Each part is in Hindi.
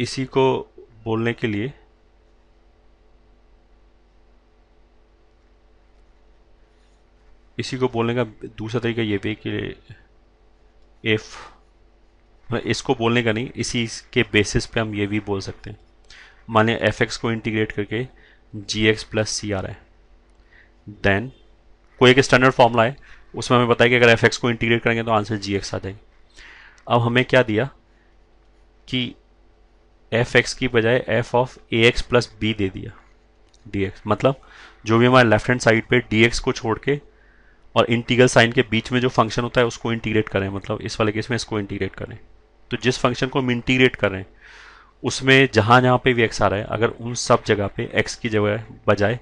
इसी को बोलने के लिए इसी को बोलने का दूसरा तरीका ये भी कि एफ मतलब इसको बोलने का नहीं इसी के बेसिस पे हम ये भी बोल सकते हैं माने एफ एक्स को इंटीग्रेट करके g x plus c r है देन कोई एक स्टैंडर्ड फॉर्मूला है उसमें हमें बताया कि अगर एफ एक्स को इंटीग्रेट करेंगे तो आंसर जी एक्स आ जाएंगे अब हमें क्या दिया कि एफ एक्स की बजाय f of a x plus b दे दिया डी एक्स मतलब जो भी हमारे लेफ्ट हैंड साइड पे डी एक्स को छोड़ के और इंटीग्रल साइन के बीच में जो फंक्शन होता है उसको इंटीग्रेट करें मतलब इस वाले केस में इसको इंटीग्रेट करें तो जिस फंक्शन को हम इंटीग्रेट करें उसमें जहाँ जहाँ पे भी एक्स आ रहा है अगर उन सब जगह पे एक्स की जगह बजाय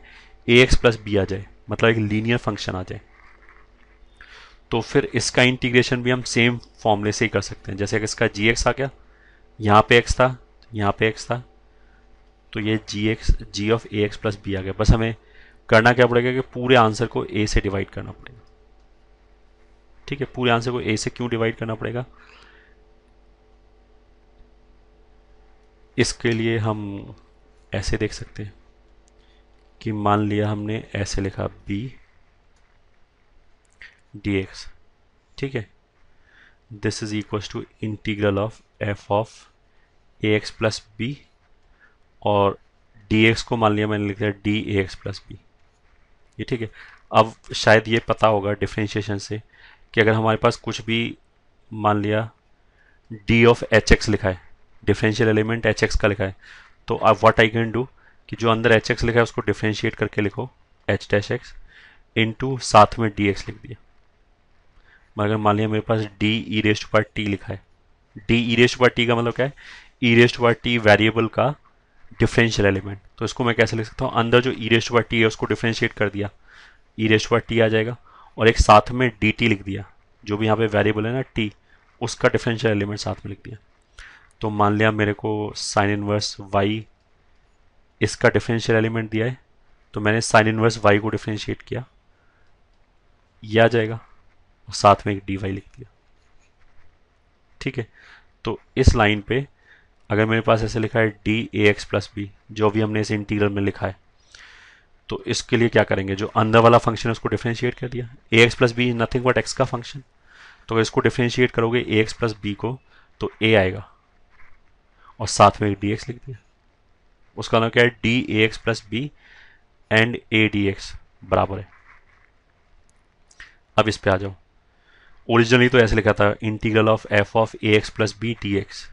ए एक्स प्लस बी आ जाए मतलब एक लीनियर फंक्शन आ जाए तो फिर इसका इंटीग्रेशन भी हम सेम फॉर्मूले से ही कर सकते हैं जैसे अगर इसका जी एक्स आ गया यहाँ पे एक्स था यहाँ पे एक्स था तो ये g x g of a x plus b आ गया बस हमें करना क्या पड़ेगा कि पूरे आंसर को ए से डिवाइड करना पड़ेगा ठीक है पूरे आंसर को ए से क्यों डिवाइड करना पड़ेगा इसके लिए हम ऐसे देख सकते हैं कि मान लिया हमने ऐसे लिखा बी dx ठीक है this is equal to integral of f of a x plus b और डी एक्स को मान लिया मैंने लिख दिया d a x plus b ये ठीक है अब शायद ये पता होगा डिफ्रेंशिएशन से कि अगर हमारे पास कुछ भी मान लिया डी ऑफ एच एक्स लिखा है डिफरेंशियल एलिमेंट एच एक्स का लिखा है तो अब व्हाट आई कैन डू कि जो अंदर एच एक्स लिखा है उसको डिफ्रेंशिएट करके लिखो एच डैश एक्स इंटू साथ में डी एक्स लिख दिया मगर मान लिया मेरे पास डी ई रेस्ट पर टी लिखा है डी ई रेस्ट पर टी का मतलब क्या है e raised y t variable का डिफरेंशियल एलिमेंट तो इसको मैं कैसे लिख सकता हूँ अंदर जो ई रेस्ट वाई टी है उसको डिफ्रेंशिएट कर दिया ई रेस्ट वाई टी आ जाएगा और एक साथ में डी टी लिख दिया जो भी यहाँ पे वेरिएबल है ना टी उसका डिफरेंशियल एलिमेंट साथ में लिख दिया तो मान लिया मेरे को साइन इनवर्स वाई इसका डिफरेंशियल एलिमेंट दिया है तो मैंने साइन इनवर्स वाई को डिफ्रेंशिएट किया ये आ जाएगा और साथ में एक डी वाई लिख दिया ठीक है तो इस लाइन पे अगर मेरे पास ऐसे लिखा है d a x plus b जो भी हमने इस इंटीग्रल में लिखा है तो इसके लिए क्या करेंगे जो अंदर वाला फंक्शन है उसको डिफ्रेंशिएट कर दिया a x plus b is nothing but x का फंक्शन तो अगर इसको डिफ्रेंशिएट करोगे ए एक्स प्लस बी को तो ए आएगा और साथ में एक डी एक्स लिख दिया उसका नाम मतलब क्या है d a x plus b and a d x बराबर है अब इस पर आ जाओ ओरिजिनली तो ऐसे लिखा था integral of f of a x plus b d x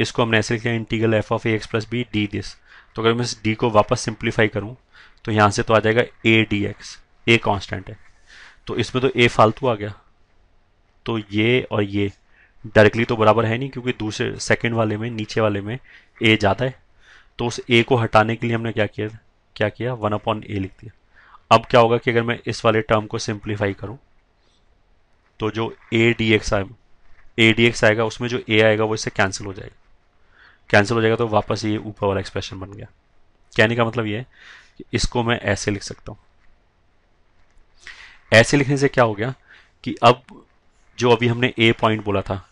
इसको हमने ऐसे लिखा integral f of a x plus b d this तो अगर मैं इस डी को वापस सिंप्लीफाई करूँ तो यहाँ से तो आ जाएगा a d x a constant है तो इसमें तो ए फालतू आ गया तो ये और ये डायरेक्टली तो बराबर है नहीं क्योंकि दूसरे सेकेंड वाले में नीचे वाले में ए ज़्यादा है तो उस ए को हटाने के लिए हमने क्या किया क्या किया वन अपॉन ए लिख दिया अब क्या होगा कि अगर मैं इस वाले टर्म को सिंप्लीफाई करूँ तो जो ए डी एक्स आए ए डी एक्स आएगा उसमें जो ए आएगा वो इससे कैंसिल हो जाएगा कैंसिल हो जाएगा तो वापस ये ऊपर वाला एक्सप्रेशन बन गया कहने का मतलब ये है कि इसको मैं ऐसे लिख सकता हूँ ऐसे लिखने से क्या हो गया कि अब जो अभी हमने ए पॉइंट बोला था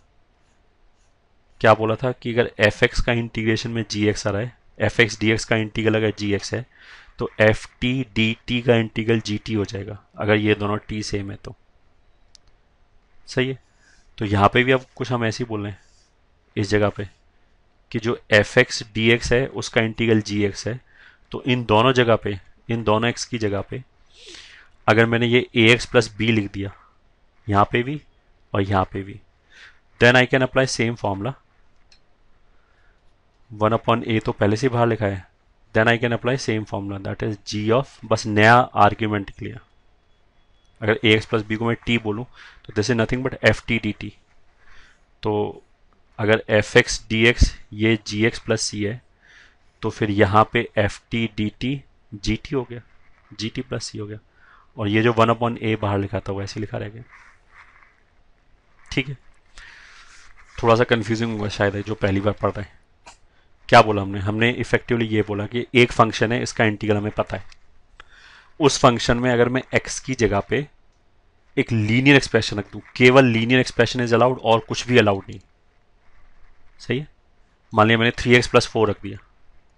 क्या बोला था कि अगर एफ एक्स का इंटीग्रेशन में जी एक्स आ रहा है एफ एक्स डी एक्स का इंटीग्रल अगर जी एक्स है तो एफ टी डी टी का इंटीग्रल जी टी हो जाएगा अगर ये दोनों टी सेम है तो सही है तो यहाँ पे भी अब कुछ हम ऐसे ही बोल रहे हैं इस जगह पे कि जो एफ एक्स डी एक्स है उसका इंटीग्रल जी एक्स है तो इन दोनों जगह पे इन दोनों एक्स की जगह पे अगर मैंने ये ए एक्स प्लस बी लिख दिया यहाँ पे भी और यहाँ पे भी then I can apply same formula one upon a तो पहले से बाहर लिखा है then I can apply same formula that is g of बस नया आर्ग्यूमेंट लिया अगर ए एक्स प्लस बी को मैं टी बोलूँ तो this is nothing but f T D t तो अगर एफ एक्स डी एक्स ये जी एक्स प्लस सी है तो फिर यहाँ पे F T D T G T हो गया जी टी प्लस सी हो गया और ये जो वन अपॉन ए बाहर लिखा था वो ऐसे लिखा रह गया ठीक है थोड़ा सा कन्फ्यूजिंग हुआ शायद है जो पहली बार पढ़ रहे हैं क्या बोला हमने हमने इफेक्टिवली ये बोला कि एक फंक्शन है इसका इंटीग्रल हमें पता है उस फंक्शन में अगर मैं एक्स की जगह पे एक लीनियर एक्सप्रेशन रख दूँ केवल लीनियर एक्सप्रेशन इज अलाउड और कुछ भी अलाउड नहीं सही है मान लिया मैंने थ्री एक्स प्लस फोर रख दिया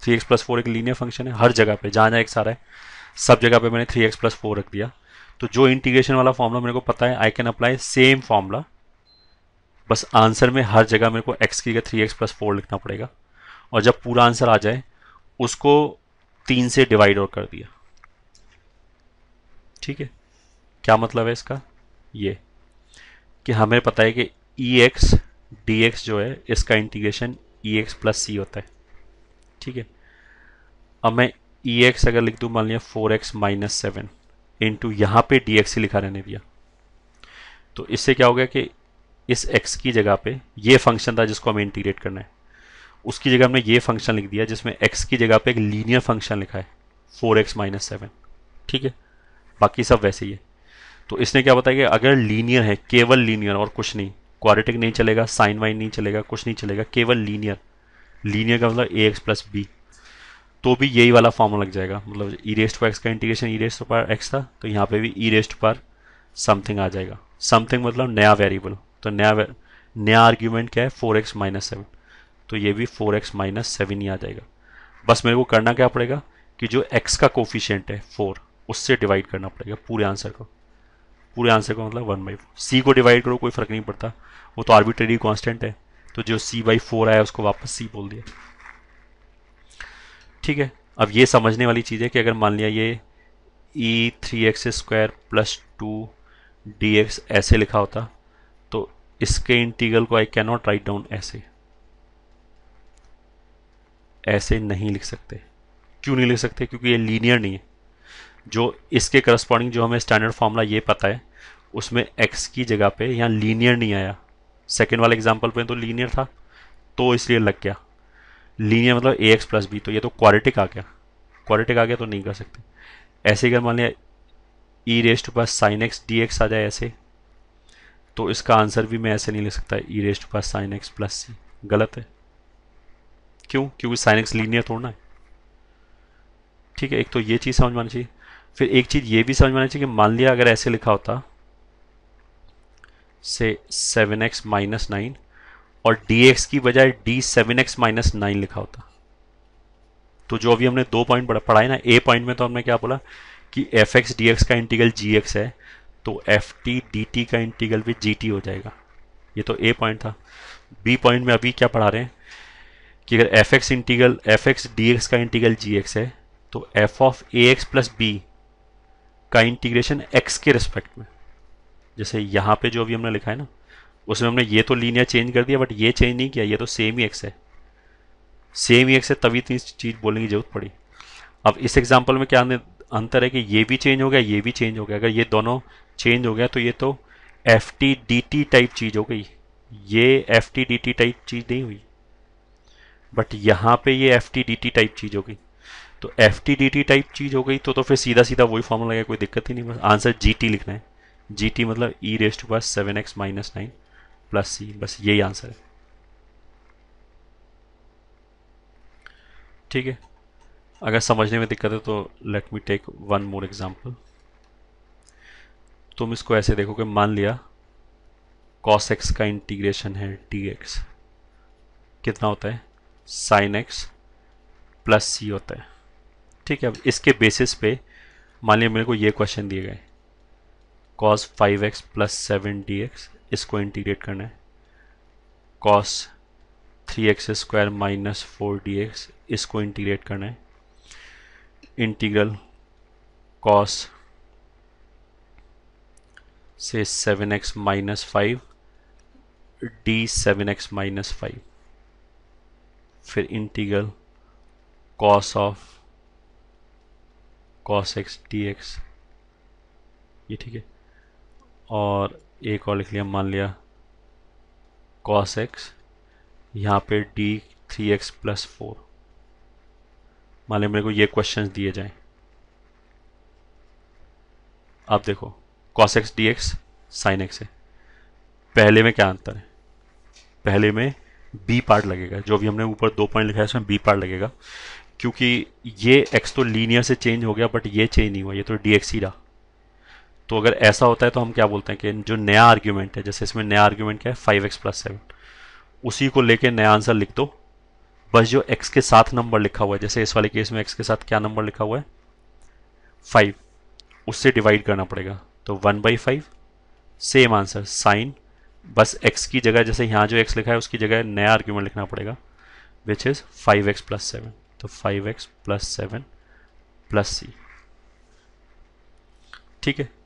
थ्री एक्स प्लस फोर एक लीनियर फंक्शन है हर जगह पे जहाँ जहाँ एक सारा है सब जगह पे मैंने थ्री एक्स प्लस फोर रख दिया तो जो इंटीग्रेशन वाला फॉर्मूला मेरे को पता है I can apply same formula बस आंसर में हर जगह मेरे को एक्स की जगह थ्री एक्स प्लस फोर लिखना पड़ेगा और जब पूरा आंसर आ जाए उसको तीन से डिवाइड और कर दिया ठीक है क्या मतलब है इसका ये कि हमें पता है कि ई e एक्स dx जो है इसका integration e x plus c होता है ठीक है अब मैं ई एक्स अगर लिख दूँ मान लिया four x minus seven into यहाँ पर डी एक्स ही लिखा रहने दिया तो इससे क्या हो गया कि इस एक्स की जगह पे ये फंक्शन था जिसको हमें इंटीग्रेट करना है उसकी जगह हमने ये फंक्शन लिख दिया जिसमें एक्स की जगह पे एक लीनियर फंक्शन लिखा है फोर एक्स माइनस सेवन ठीक है बाकी सब वैसे ही है तो इसने क्या बताया कि अगर लीनियर है केवल लीनियर और कुछ नहीं क्वाड्रेटिक नहीं चलेगा साइन वाइन नहीं चलेगा कुछ नहीं चलेगा केवल लीनियर लीनियर का मतलब ए एक्स प्लस बी तो भी यही वाला फॉर्म लग जाएगा मतलब ई रेस्ट पर एक्स का इंटीग्रेशन ई रेस्ट पर एक्स था तो यहाँ पे भी ई रेस्ट पर समथिंग आ जाएगा समथिंग मतलब नया वेरिएबल तो नया नया आर्ग्यूमेंट क्या है फोर एक्स माइनस सेवन तो ये भी फोर एक्स माइनस सेवन ही आ जाएगा बस मेरे को करना क्या पड़ेगा कि जो एक्स का कोफिशियंट है फोर उससे डिवाइड करना पड़ेगा पूरे आंसर को पूरे आंसर का मतलब वन बाई सी को डिवाइड करो कोई फर्क नहीं पड़ता वो तो आर्बिट्रेरी कॉन्स्टेंट है तो जो सी बाई फोर आया उसको वापस सी बोल दिया ठीक है अब ये समझने वाली चीज़ है कि अगर मान लिया ये e three x square plus two d x ऐसे लिखा होता तो इसके इंटीग्रल को I can not write down ऐसे ऐसे नहीं लिख सकते क्यों नहीं लिख सकते क्योंकि ये लीनियर नहीं है जो इसके करस्पॉन्डिंग जो हमें स्टैंडर्ड फार्मूला ये पता है उसमें एक्स की जगह पे यहाँ लीनियर नहीं आया सेकेंड वाले एग्जाम्पल पे तो लीनियर था तो इसलिए लग गया लीनियर मतलब ए एक्स प्लस बी तो ये तो क्वारिटिक आ गया क्वारिटिक आ गया तो नहीं कर सकते ऐसे ही अगर मान लिया e raised to power sine x d x आ जाए ऐसे तो इसका आंसर भी मैं ऐसे नहीं ले सकता e raised to power sine x plus c गलत है क्यों क्योंकि साइन एक्स लीनियर थोड़ना है ठीक है एक तो ये चीज़ समझ में आनी चाहिए फिर एक चीज़ ये भी समझ में आनी चाहिए कि मान लिया अगर ऐसे लिखा होता से सेवन एक्स माइनस नाइन और डी एक्स की बजाय d seven x minus nine लिखा होता तो जो अभी हमने दो पॉइंट पढ़ाए ना ए पॉइंट में तो हमने क्या बोला कि एफ एक्स डी एक्स का इंटीग्रल जी एक्स है तो एफ टी डी टी का इंटीग्रल भी जी टी हो जाएगा ये तो ए पॉइंट था बी पॉइंट में अभी क्या पढ़ा रहे हैं कि अगर f x integral f x d x का इंटीगल जी एक्स है तो f of a x plus b का इंटीग्रेशन एक्स के रिस्पेक्ट में जैसे यहाँ पे जो अभी हमने लिखा है ना उसमें हमने ये तो लीनियर चेंज कर दिया बट ये चेंज नहीं किया ये तो सेम ही एक्स है सेम ही एक्स है तभी इतनी चीज़ बोलने की जरूरत पड़ी अब इस एग्जाम्पल में क्या अंतर है कि ये भी चेंज हो गया ये भी चेंज हो गया अगर ये दोनों चेंज हो गया तो ये तो f T D t type चीज़ हो गई ये f T D t type चीज़ नहीं हुई बट यहाँ पे ये f T D t type चीज़ हो गई तो f T D t type चीज़ हो गई तो तो फिर सीधा सीधा वही फॉर्मूला लगेगा कोई दिक्कत ही नहीं बस आंसर जी टी लिखना है जी टी मतलब e to power seven x minus nine plus c बस यही आंसर है ठीक है अगर समझने में दिक्कत है तो let me take one more example तुम इसको ऐसे देखो कि मान लिया कॉस एक्स का इंटीग्रेशन है टी एक्स कितना होता है साइन एक्स प्लस सी होता है ठीक है अब इसके बेसिस पे मान लिया मेरे को ये क्वेश्चन दिए गए cos five x plus seven d x इसको इंटीग्रेट करना है cos three x square minus four d x इसको इंटीग्रेट करना है इंटीग्रल कॉस से seven x minus five d seven x minus five फिर integral cos of cos x d x ये ठीक है और एक और लिख लिया मान लिया कॉस एक्स यहाँ पे d three x plus four मान लिया मेरे को ये क्वेश्चन दिए जाएं आप देखो cos x d x sine x है पहले में क्या अंतर है पहले में बी पार्ट लगेगा जो भी हमने ऊपर दो पॉइंट लिखा है उसमें बी पार्ट लगेगा क्योंकि ये एक्स तो लीनियर से चेंज हो गया बट ये चेंज नहीं हुआ ये तो डी एक्स ही रहा तो अगर ऐसा होता है तो हम क्या बोलते हैं कि जो नया आर्ग्यूमेंट है जैसे इसमें नया आर्ग्यूमेंट क्या है फाइव एक्स प्लस सेवन उसी को लेके नया आंसर लिख दो बस जो एक्स के साथ नंबर लिखा हुआ है जैसे इस वाले केस में एक्स के साथ क्या नंबर लिखा हुआ है फाइव उससे डिवाइड करना पड़ेगा तो one by five same answer sine बस एक्स की जगह जैसे यहाँ जो एक्स लिखा है उसकी जगह नया आर्ग्यूमेंट लिखना पड़ेगा which is five x plus seven तो five x plus seven plus c ठीक है